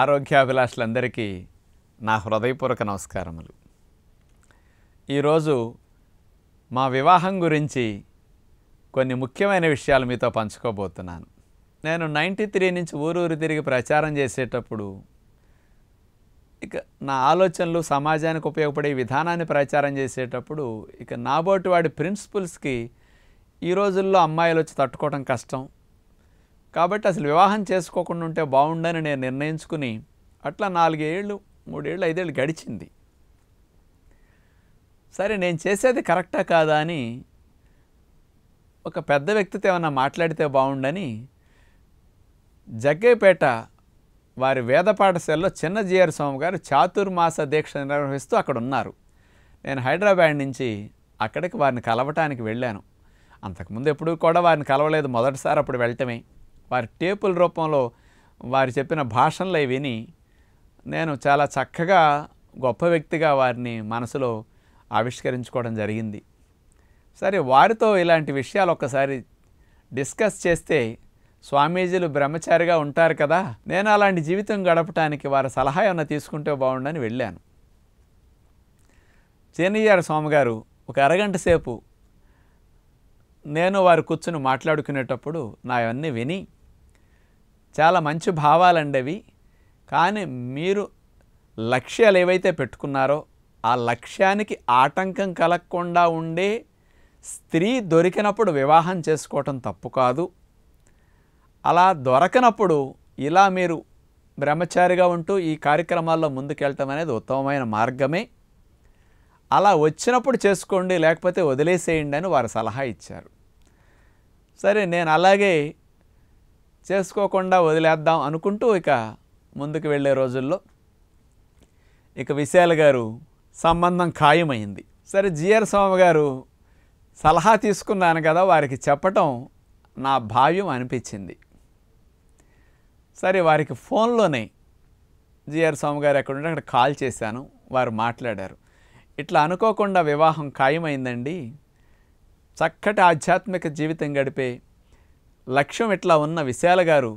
ఆరోగ్యాభిలాషులందరికీ నా హృదయపూర్వక నమస్కారములు ఈరోజు మా వివాహం గురించి కొన్ని ముఖ్యమైన విషయాలు మీతో పంచుకోబోతున్నాను నేను నైంటీ త్రీ నుంచి ఊరూరు తిరిగి ప్రచారం చేసేటప్పుడు ఇక నా ఆలోచనలు సమాజానికి ఉపయోగపడే విధానాన్ని ప్రచారం చేసేటప్పుడు ఇక నాబోటి వాడి ప్రిన్సిపల్స్కి ఈ రోజుల్లో అమ్మాయిలు వచ్చి తట్టుకోవడం కష్టం కాబట్టి అసలు వివాహం చేసుకోకుండా ఉంటే బాగుండని నేను నిర్ణయించుకుని అట్లా నాలుగేళ్ళు మూడేళ్ళు ఐదేళ్ళు గడిచింది సరే నేను చేసేది కరెక్టా కాదా అని ఒక పెద్ద వ్యక్తితో ఏమైనా మాట్లాడితే బాగుండని జగ్గైపేట వారి వేద పాఠశాలలో చిన్న జిఆర్ స్వామి గారు చాతుర్మాస దీక్ష నిర్వహిస్తూ అక్కడ ఉన్నారు నేను హైదరాబాద్ నుంచి అక్కడికి వారిని కలవటానికి వెళ్ళాను అంతకుముందు ఎప్పుడూ కూడా వారిని కలవలేదు మొదటిసారి అప్పుడు వెళ్ళటమే వారి టేపుల రూపంలో వారు చెప్పిన భాషల్లో విని నేను చాలా చక్కగా గొప్ప వ్యక్తిగా వారిని మనసులో ఆవిష్కరించుకోవడం జరిగింది సరే వారితో ఇలాంటి విషయాలు ఒక్కసారి డిస్కస్ చేస్తే స్వామీజీలు బ్రహ్మచారిగా ఉంటారు కదా నేను అలాంటి జీవితం గడపటానికి వారి సలహా ఏమైనా తీసుకుంటే బాగుండని వెళ్ళాను చేనయ్యారు స్వామిగారు ఒక అరగంట సేపు నేను వారు కూర్చుని మాట్లాడుకునేటప్పుడు నా అవన్నీ విని చాలా మంచి భావాలండి అవి కానీ మీరు లక్ష్యాలు ఏవైతే పెట్టుకున్నారో ఆ లక్ష్యానికి ఆటంకం కలగకుండా ఉండే స్త్రీ దొరికినప్పుడు వివాహం చేసుకోవటం తప్పు కాదు అలా దొరకనప్పుడు ఇలా మీరు బ్రహ్మచారిగా ఉంటూ ఈ కార్యక్రమాల్లో ముందుకెళ్ళటం అనేది ఉత్తమమైన మార్గమే అలా వచ్చినప్పుడు చేసుకోండి లేకపోతే వదిలేసేయండి అని వారు సలహా ఇచ్చారు సరే నేను అలాగే చేసుకోకుండా వదిలేద్దాం అనుకుంటూ ఇక ముందుకు వెళ్ళే రోజుల్లో ఇక విశాల్ గారు సంబంధం ఖాయమైంది సరే జిఆర్ స్వామి గారు సలహా తీసుకున్నాను కదా వారికి చెప్పటం నా భావ్యం అనిపించింది సరే వారికి ఫోన్లోనే జిఆర్ స్వామి గారు ఎక్కడ ఉంటే అక్కడ కాల్ చేశాను వారు మాట్లాడారు ఇట్లా అనుకోకుండా వివాహం ఖాయమైందండి చక్కటి ఆధ్యాత్మిక జీవితం గడిపే లక్ష్యం ఇట్లా ఉన్న విశాల గారు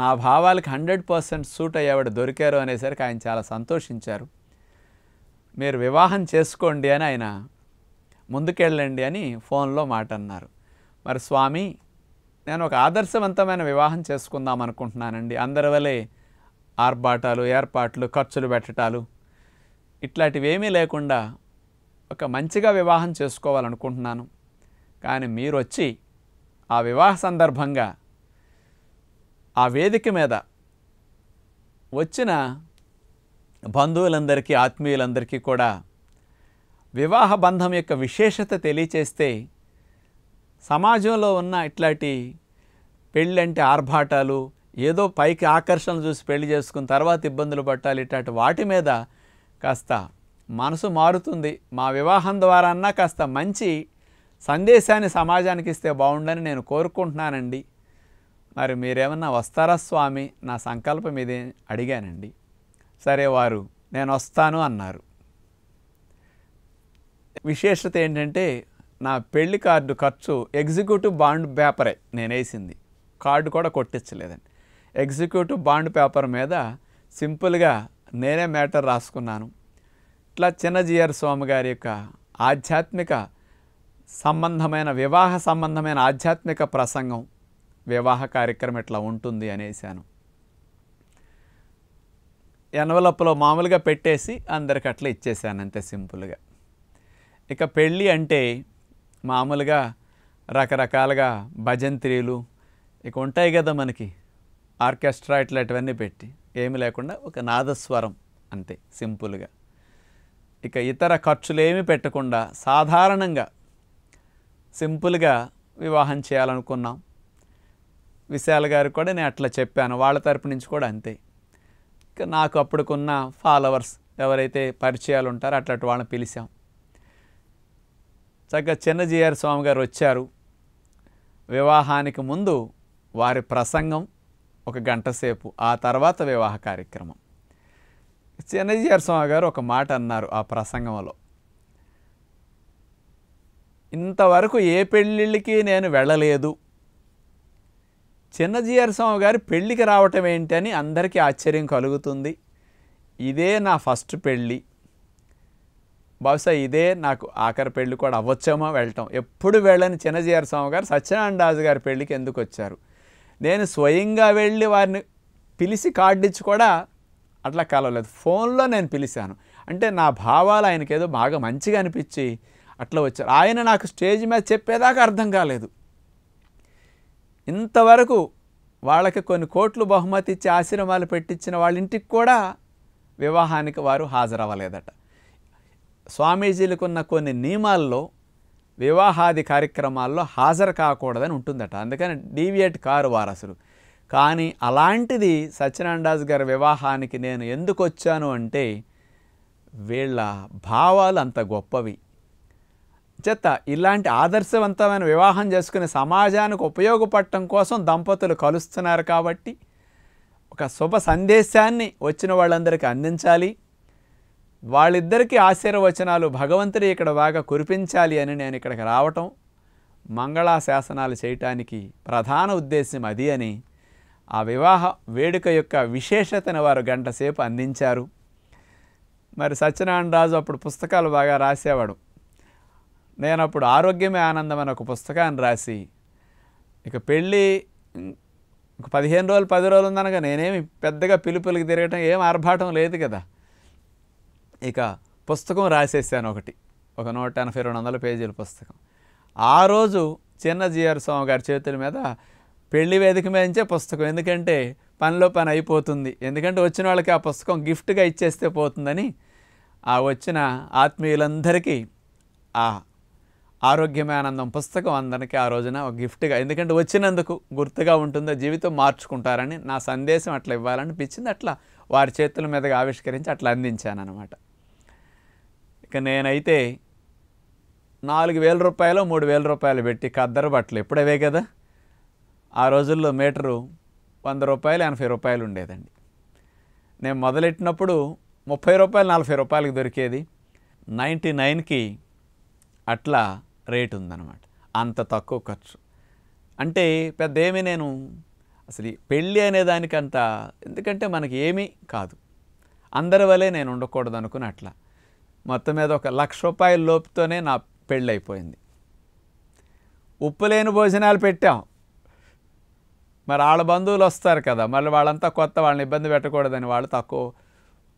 నా భావాలకు హండ్రెడ్ పర్సెంట్ సూట్ అయ్యేవాడు దొరికారు అనేసరికి ఆయన చాలా సంతోషించారు మీరు వివాహం చేసుకోండి అని ఆయన ముందుకెళ్ళండి అని ఫోన్లో మాట అన్నారు మరి స్వామి నేను ఒక ఆదర్శవంతమైన వివాహం చేసుకుందాం అనుకుంటున్నానండి అందరి వలె ఆర్భాటాలు ఏర్పాట్లు ఖర్చులు పెట్టటాలు ఇట్లాంటివి ఏమీ లేకుండా ఒక మంచిగా వివాహం చేసుకోవాలనుకుంటున్నాను కానీ మీరు వచ్చి ఆ వివాహ సందర్భంగా ఆ వేదిక మీద వచ్చిన బంధువులందరికీ ఆత్మీయులందరికీ కూడా వివాహ బంధం యొక్క విశేషత తెలియచేస్తే సమాజంలో ఉన్న ఇట్లాంటి పెళ్ళంటే ఆర్భాటాలు ఏదో పైకి ఆకర్షణలు చూసి పెళ్లి చేసుకున్న తర్వాత ఇబ్బందులు పట్టాలి ఇట్లాంటి వాటి మీద కాస్త మనసు మారుతుంది మా వివాహం అన్నా కాస్త మంచి సందేశాన్ని సమాజానికి ఇస్తే బాగుండని నేను కోరుకుంటున్నానండి మరి మీరేమన్నా వస్తారా స్వామి నా సంకల్పం ఇదే అడిగానండి సరే వారు నేను వస్తాను అన్నారు విశేషత ఏంటంటే నా పెళ్లి కార్డు ఖర్చు ఎగ్జిక్యూటివ్ బాండ్ పేపరే నేను వేసింది కార్డు కూడా కొట్టించలేదండి ఎగ్జిక్యూటివ్ బాండ్ పేపర్ మీద సింపుల్గా నేనే మ్యాటర్ రాసుకున్నాను ఇట్లా చిన్నజీఆర్ స్వామి గారి యొక్క ఆధ్యాత్మిక సంబంధమైన వివాహ సంబంధమైన ఆధ్యాత్మిక ప్రసంగం వివాహ కార్యక్రమం ఇట్లా ఉంటుంది అనేసాను ఎనవలప్పులో మామూలుగా పెట్టేసి అందరికి అట్లా ఇచ్చేసాను అంతే సింపుల్గా ఇక పెళ్ళి అంటే మామూలుగా రకరకాలుగా భజంత్రీలు ఇక ఉంటాయి కదా మనకి ఆర్కెస్ట్రా ఇట్లాంటివన్నీ పెట్టి ఏమి లేకుండా ఒక నాదస్వరం అంతే సింపుల్గా ఇక ఇతర ఖర్చులు ఏమి పెట్టకుండా సాధారణంగా సింపుల్గా వివాహం చేయాలనుకున్నాం విశాల్ గారు కూడా నేను అట్లా చెప్పాను వాళ్ళ తరపు నుంచి కూడా అంతే నాకు అప్పుడుకున్న ఫాలోవర్స్ ఎవరైతే పరిచయాలు ఉంటారో అట్లాంటి వాళ్ళని పిలిచాం చక్కగా జిఆర్ స్వామి గారు వచ్చారు వివాహానికి ముందు వారి ప్రసంగం ఒక గంట సేపు ఆ తర్వాత వివాహ కార్యక్రమం చిన్నజీఆర్ స్వామి గారు ఒక మాట అన్నారు ఆ ప్రసంగంలో ఇంతవరకు ఏ పెళ్ళిళ్ళకి నేను వెళ్ళలేదు చిన్నజీఆర్ స్వామి గారి పెళ్ళికి రావటం ఏంటని అందరికీ ఆశ్చర్యం కలుగుతుంది ఇదే నా ఫస్ట్ పెళ్ళి బహుశా ఇదే నాకు ఆఖరి పెళ్ళి కూడా అవ్వచ్చేమో వెళ్ళటం ఎప్పుడు వెళ్ళని చిన్నజీఆర్ స్వామి గారు సత్యనారాయణరాజు గారి పెళ్ళికి ఎందుకు వచ్చారు నేను స్వయంగా వెళ్ళి వారిని పిలిచి కార్డిచ్చి కూడా అట్లా కలవలేదు ఫోన్లో నేను పిలిచాను అంటే నా భావాలు ఆయనకేదో బాగా మంచిగా అనిపించి అట్లా వచ్చారు ఆయన నాకు స్టేజ్ మీద చెప్పేదాకా అర్థం కాలేదు ఇంతవరకు వాళ్ళకి కొన్ని కోట్లు బహుమతి ఇచ్చి ఆశ్రమాలు పెట్టించిన వాళ్ళ ఇంటికి కూడా వివాహానికి వారు హాజరవ్వలేదట స్వామీజీలకు ఉన్న కొన్ని నియమాల్లో వివాహాది కార్యక్రమాల్లో హాజరు కాకూడదని ఉంటుందట అందుకని డీవియేట్ కారు వారు అసలు కానీ అలాంటిది సత్యనారాయణదాస్ గారి వివాహానికి నేను ఎందుకు వచ్చాను అంటే వీళ్ళ భావాలు అంత గొప్పవి చేత ఇలాంటి ఆదర్శవంతమైన వివాహం చేసుకునే సమాజానికి ఉపయోగపడటం కోసం దంపతులు కలుస్తున్నారు కాబట్టి ఒక శుభ సందేశాన్ని వచ్చిన వాళ్ళందరికీ అందించాలి వాళ్ళిద్దరికీ ఆశీర్వచనాలు భగవంతుడి ఇక్కడ బాగా కురిపించాలి అని నేను ఇక్కడికి రావటం మంగళాశాసనాలు చేయటానికి ప్రధాన ఉద్దేశం అది అని ఆ వివాహ వేడుక యొక్క విశేషతను వారు గంట సేపు అందించారు మరి సత్యనారాయణ రాజు అప్పుడు పుస్తకాలు బాగా రాసేవాడు నేను అప్పుడు ఆరోగ్యమే ఆనందం అనే ఒక పుస్తకాన్ని రాసి ఇక పెళ్ళి ఒక పదిహేను రోజులు పది రోజులు ఉందనక నేనేమి పెద్దగా పిలుపులకి తిరగటం ఏం ఆర్భాటం లేదు కదా ఇక పుస్తకం రాసేసాను ఒకటి ఒక నూట ఎనభై రెండు వందల పేజీల పుస్తకం ఆ రోజు చిన్న జిఆర్ స్వామి గారి చేతుల మీద పెళ్లి వేదిక మీద నుంచే పుస్తకం ఎందుకంటే పనిలో పని అయిపోతుంది ఎందుకంటే వచ్చిన వాళ్ళకి ఆ పుస్తకం గిఫ్ట్గా ఇచ్చేస్తే పోతుందని ఆ వచ్చిన ఆత్మీయులందరికీ ఆ ఆరోగ్యమే ఆనందం పుస్తకం అందరికీ ఆ రోజున ఒక గిఫ్ట్గా ఎందుకంటే వచ్చినందుకు గుర్తుగా ఉంటుందో జీవితం మార్చుకుంటారని నా సందేశం అట్లా ఇవ్వాలనిపించింది అట్లా వారి చేతుల మీదగా ఆవిష్కరించి అట్లా అందించాను అనమాట ఇక నేనైతే నాలుగు వేల రూపాయలు మూడు వేల రూపాయలు పెట్టి కద్దరు బట్టలు ఎప్పుడవే కదా ఆ రోజుల్లో మీటరు వంద రూపాయలు ఎనభై రూపాయలు ఉండేదండి నేను మొదలెట్టినప్పుడు ముప్పై రూపాయలు నలభై రూపాయలకు దొరికేది నైంటీ నైన్కి అట్లా రేటు ఉందన్నమాట అంత తక్కువ ఖర్చు అంటే పెద్ద ఏమీ నేను అసలు పెళ్ళి అనే దానికంత ఎందుకంటే మనకి ఏమీ కాదు అందరి వలే నేను ఉండకూడదు అనుకుని అట్లా మొత్తం మీద ఒక లక్ష రూపాయల లోపుతోనే నా పెళ్ళి అయిపోయింది ఉప్పు లేని భోజనాలు పెట్టాం మరి వాళ్ళ బంధువులు వస్తారు కదా మళ్ళీ వాళ్ళంతా కొత్త వాళ్ళని ఇబ్బంది పెట్టకూడదని వాళ్ళు తక్కువ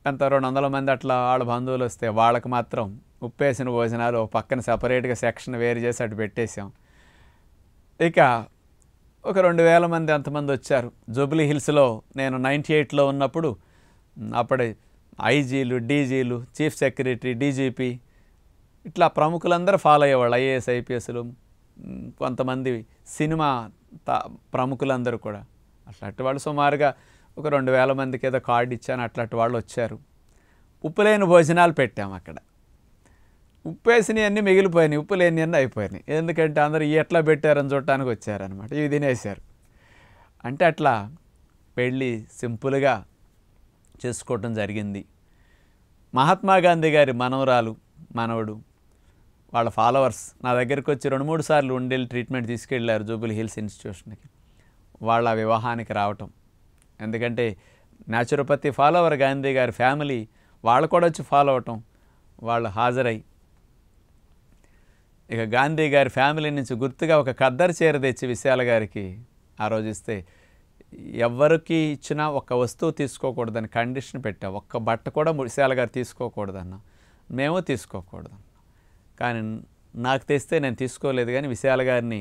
ఎంత రెండు వందల మంది అట్లా వాళ్ళ బంధువులు వస్తే వాళ్ళకి మాత్రం ఉప్పేసిన భోజనాలు పక్కన సపరేట్గా సెక్షన్ వేరు చేసి అటు పెట్టేశాం ఇక ఒక రెండు వేల మంది ఎంతమంది వచ్చారు జూబ్లీ హిల్స్లో నేను నైంటీ ఎయిట్లో ఉన్నప్పుడు అప్పటి ఐజీలు డీజీలు చీఫ్ సెక్రటరీ డీజీపీ ఇట్లా ప్రముఖులందరూ ఫాలో అయ్యేవాళ్ళు ఐఏఎస్ ఐపీఎస్లు కొంతమంది సినిమా ప్రముఖులందరూ కూడా అట్లాంటి వాళ్ళు సుమారుగా ఒక రెండు వేల మందికి ఏదో కార్డు ఇచ్చాను అట్లాంటి వాళ్ళు వచ్చారు ఉప్పులేని భోజనాలు పెట్టాము అక్కడ ఉప్పేసినవి అన్నీ మిగిలిపోయినాయి ఉప్పు లేని అన్నీ అయిపోయినాయి ఎందుకంటే అందరూ ఎట్లా పెట్టారని చూడటానికి వచ్చారనమాట ఇవి తినేశారు అంటే అట్లా పెళ్ళి సింపుల్గా చేసుకోవటం జరిగింది మహాత్మా గాంధీ గారి మనవరాలు మనవడు వాళ్ళ ఫాలోవర్స్ నా దగ్గరికి వచ్చి రెండు మూడు సార్లు ఉండేళ్ళు ట్రీట్మెంట్ తీసుకెళ్ళారు జూబుల్ హిల్స్ ఇన్స్టిట్యూషన్కి వాళ్ళ వివాహానికి రావటం ఎందుకంటే న్యాచురోపతి ఫాలోవర్ గాంధీ గారి ఫ్యామిలీ వాళ్ళు కూడా వచ్చి ఫాలో అవటం వాళ్ళు హాజరై ఇక గాంధీ గారి ఫ్యామిలీ నుంచి గుర్తుగా ఒక కద్దరు చీర తెచ్చి విశాల గారికి ఆ రోజు ఇస్తే ఎవరికి ఇచ్చినా ఒక వస్తువు తీసుకోకూడదని కండిషన్ పెట్టాం ఒక్క బట్ట కూడా విశాల గారు తీసుకోకూడదన్న మేము తీసుకోకూడదన్న కానీ నాకు తెస్తే నేను తీసుకోలేదు కానీ విశాల గారిని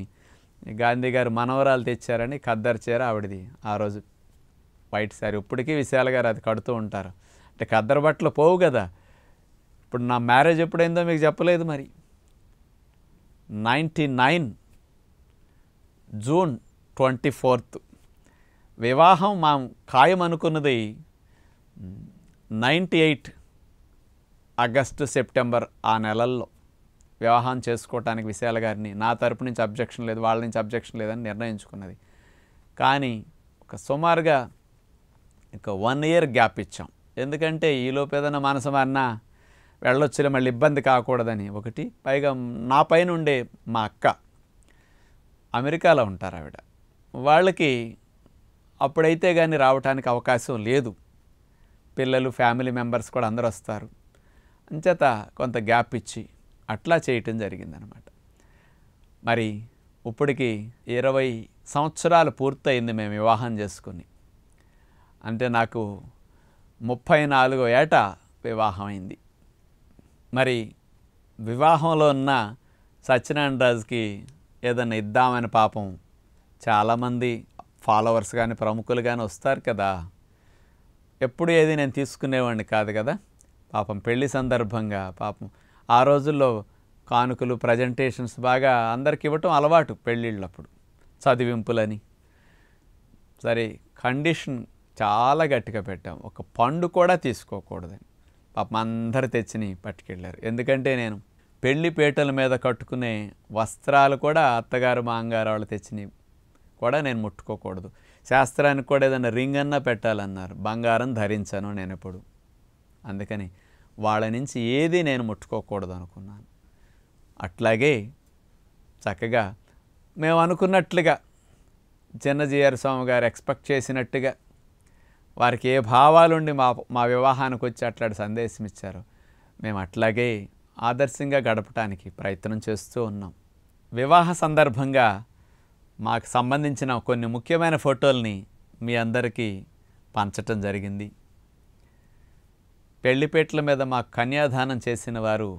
గాంధీ గారు మనవరాలు తెచ్చారని ఖద్దరు చీర ఆవిడది ఆ రోజు వైట్ శారీ ఇప్పటికీ విశాల గారు అది కడుతూ ఉంటారు అంటే ఖద్దరు బట్టలు పోవు కదా ఇప్పుడు నా మ్యారేజ్ ఎప్పుడైందో మీకు చెప్పలేదు మరి నైంటీ జూన్ ట్వంటీ ఫోర్త్ వివాహం మా ఖాయం అనుకున్నది నైంటీ ఎయిట్ ఆగస్టు సెప్టెంబర్ ఆ నెలల్లో వివాహం చేసుకోవటానికి విశాల గారిని నా తరపు నుంచి అబ్జెక్షన్ లేదు వాళ్ళ నుంచి అబ్జెక్షన్ లేదని నిర్ణయించుకున్నది కానీ ఒక సుమారుగా ఒక వన్ ఇయర్ గ్యాప్ ఇచ్చాం ఎందుకంటే ఈలోపు ఏదైనా మనసు మారినా వెళ్ళొచ్చులే మళ్ళీ ఇబ్బంది కాకూడదని ఒకటి పైగా నా పైన ఉండే మా అక్క అమెరికాలో ఉంటారు ఆవిడ వాళ్ళకి అప్పుడైతే కానీ రావటానికి అవకాశం లేదు పిల్లలు ఫ్యామిలీ మెంబర్స్ కూడా అందరు వస్తారు అంచేత కొంత గ్యాప్ ఇచ్చి అట్లా చేయటం జరిగిందనమాట మరి ఇప్పటికి ఇరవై సంవత్సరాలు పూర్తయింది మేము వివాహం చేసుకుని అంటే నాకు ముప్పై నాలుగో ఏట వివాహం అయింది మరి వివాహంలో ఉన్న సత్యనారాయణ రాజుకి ఏదన్నా ఇద్దామని పాపం చాలామంది ఫాలోవర్స్ కానీ ప్రముఖులు కానీ వస్తారు కదా ఎప్పుడు ఏది నేను తీసుకునేవాడిని కాదు కదా పాపం పెళ్లి సందర్భంగా పాపం ఆ రోజుల్లో కానుకలు ప్రజెంటేషన్స్ బాగా అందరికి ఇవ్వటం అలవాటు పెళ్ళిళ్ళప్పుడు చదివింపులని సరే కండిషన్ చాలా గట్టిగా పెట్టాం ఒక పండు కూడా తీసుకోకూడదని అందరు తెచ్చిని పట్టుకెళ్ళారు ఎందుకంటే నేను పెళ్లి పీటల మీద కట్టుకునే వస్త్రాలు కూడా అత్తగారు మాంగారు వాళ్ళు తెచ్చిని కూడా నేను ముట్టుకోకూడదు శాస్త్రానికి కూడా ఏదైనా రింగ్ అన్నా పెట్టాలన్నారు బంగారం ధరించాను నేను ఎప్పుడు అందుకని వాళ్ళ నుంచి ఏది నేను ముట్టుకోకూడదు అనుకున్నాను అట్లాగే చక్కగా మేము అనుకున్నట్లుగా చిన్నజీఆర్ స్వామి గారు ఎక్స్పెక్ట్ చేసినట్టుగా వారికి ఏ భావాలుండి మా మా వివాహానికి వచ్చి అట్లాంటి సందేశం ఇచ్చారు మేము అట్లాగే ఆదర్శంగా గడపటానికి ప్రయత్నం చేస్తూ ఉన్నాం వివాహ సందర్భంగా మాకు సంబంధించిన కొన్ని ముఖ్యమైన ఫోటోల్ని మీ అందరికీ పంచటం జరిగింది పెళ్లిపేట్ల మీద మా కన్యాదానం చేసిన వారు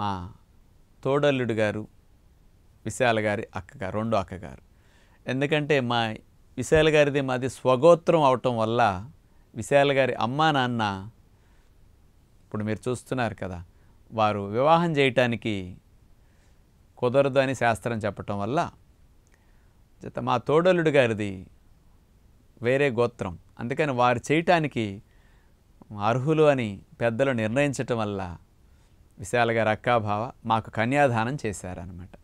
మా తోడల్లుడు గారు విశాల గారి అక్కగారు రెండో అక్కగారు ఎందుకంటే మా విశాల గారిది మాది స్వగోత్రం అవటం వల్ల విశాల గారి అమ్మా నాన్న ఇప్పుడు మీరు చూస్తున్నారు కదా వారు వివాహం చేయటానికి కుదరదు అని శాస్త్రం చెప్పటం వల్ల జత మా తోడలుడు గారిది వేరే గోత్రం అందుకని వారు చేయటానికి అర్హులు అని పెద్దలు నిర్ణయించటం వల్ల విశాల గారి అక్కాభావ మాకు కన్యాదానం చేశారనమాట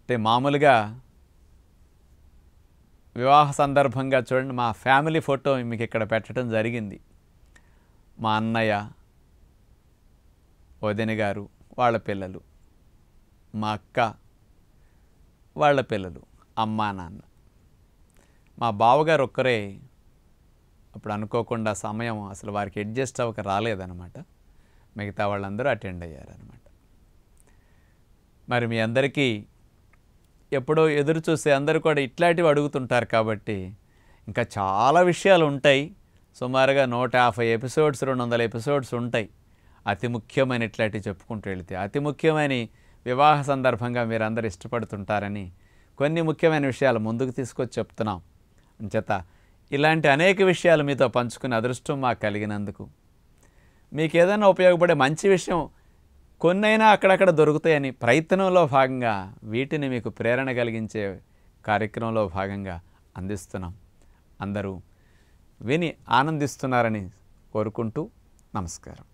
అంటే మామూలుగా వివాహ సందర్భంగా చూడండి మా ఫ్యామిలీ ఫోటో మీకు ఇక్కడ పెట్టడం జరిగింది మా అన్నయ్య వదిన గారు వాళ్ళ పిల్లలు మా అక్క వాళ్ళ పిల్లలు అమ్మా నాన్న మా బావగారు ఒక్కరే అప్పుడు అనుకోకుండా సమయం అసలు వారికి అడ్జస్ట్ అవ్వక రాలేదనమాట మిగతా వాళ్ళందరూ అటెండ్ అయ్యారనమాట మరి మీ అందరికీ ఎప్పుడో ఎదురు చూసే అందరూ కూడా ఇట్లాంటివి అడుగుతుంటారు కాబట్టి ఇంకా చాలా విషయాలు ఉంటాయి సుమారుగా నూట యాభై ఎపిసోడ్స్ రెండు వందల ఎపిసోడ్స్ ఉంటాయి అతి ముఖ్యమైన ఇట్లాంటివి చెప్పుకుంటూ వెళితే అతి ముఖ్యమైన వివాహ సందర్భంగా మీరందరూ ఇష్టపడుతుంటారని కొన్ని ముఖ్యమైన విషయాలు ముందుకు తీసుకొచ్చి చెప్తున్నాం అంచేత ఇలాంటి అనేక విషయాలు మీతో పంచుకునే అదృష్టం మాకు కలిగినందుకు మీకు ఏదైనా ఉపయోగపడే మంచి విషయం కొన్నైనా అక్కడక్కడ దొరుకుతాయని ప్రయత్నంలో భాగంగా వీటిని మీకు ప్రేరణ కలిగించే కార్యక్రమంలో భాగంగా అందిస్తున్నాం అందరూ విని ఆనందిస్తున్నారని కోరుకుంటూ నమస్కారం